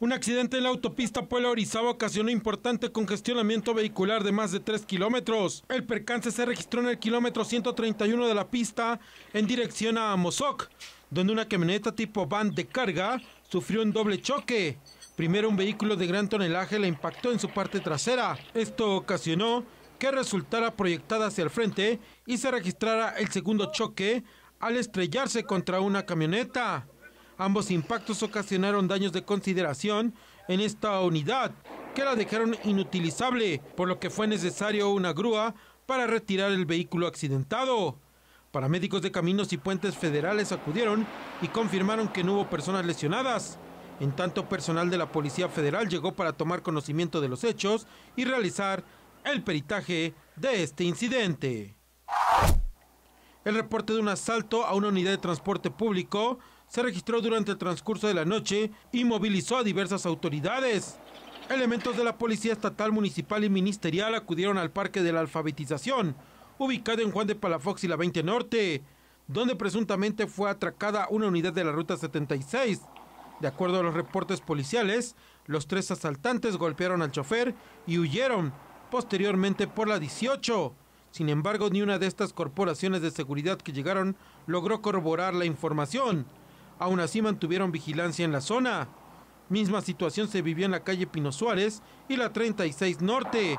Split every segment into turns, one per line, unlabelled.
Un accidente en la autopista Puebla Orizaba ocasionó importante congestionamiento vehicular de más de 3 kilómetros. El percance se registró en el kilómetro 131 de la pista en dirección a Mozoc, donde una camioneta tipo van de carga sufrió un doble choque. Primero un vehículo de gran tonelaje la impactó en su parte trasera. Esto ocasionó que resultara proyectada hacia el frente y se registrara el segundo choque al estrellarse contra una camioneta. Ambos impactos ocasionaron daños de consideración en esta unidad, que la dejaron inutilizable, por lo que fue necesario una grúa para retirar el vehículo accidentado. Paramédicos de caminos y puentes federales acudieron y confirmaron que no hubo personas lesionadas. En tanto, personal de la Policía Federal llegó para tomar conocimiento de los hechos y realizar el peritaje de este incidente. El reporte de un asalto a una unidad de transporte público se registró durante el transcurso de la noche y movilizó a diversas autoridades. Elementos de la Policía Estatal, Municipal y Ministerial acudieron al Parque de la Alfabetización, ubicado en Juan de Palafox y la 20 Norte, donde presuntamente fue atracada una unidad de la Ruta 76. De acuerdo a los reportes policiales, los tres asaltantes golpearon al chofer y huyeron, posteriormente por la 18. Sin embargo, ni una de estas corporaciones de seguridad que llegaron logró corroborar la información. Aún así mantuvieron vigilancia en la zona. Misma situación se vivió en la calle Pino Suárez y la 36 Norte,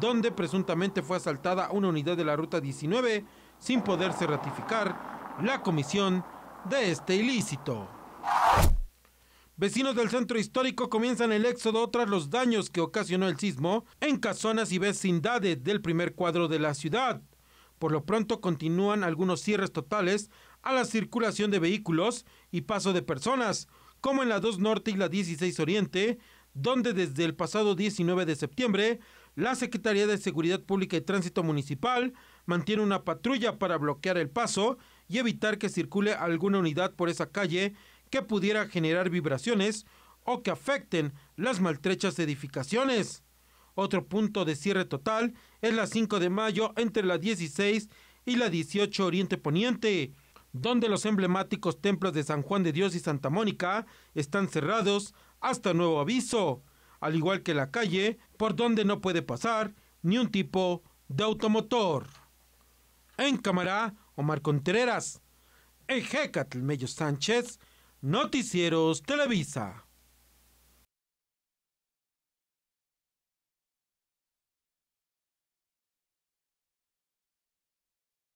donde presuntamente fue asaltada una unidad de la Ruta 19 sin poderse ratificar la comisión de este ilícito. Vecinos del centro histórico comienzan el éxodo tras los daños que ocasionó el sismo en casonas y vecindades del primer cuadro de la ciudad. Por lo pronto continúan algunos cierres totales a la circulación de vehículos y paso de personas, como en la 2 Norte y la 16 Oriente, donde desde el pasado 19 de septiembre la Secretaría de Seguridad Pública y Tránsito Municipal mantiene una patrulla para bloquear el paso y evitar que circule alguna unidad por esa calle que pudiera generar vibraciones o que afecten las maltrechas edificaciones. Otro punto de cierre total es la 5 de mayo entre la 16 y la 18 Oriente Poniente, donde los emblemáticos templos de San Juan de Dios y Santa Mónica están cerrados hasta nuevo aviso, al igual que la calle por donde no puede pasar ni un tipo de automotor. En cámara, Omar Contreras. Ejecatl Mello Sánchez, Noticieros Televisa.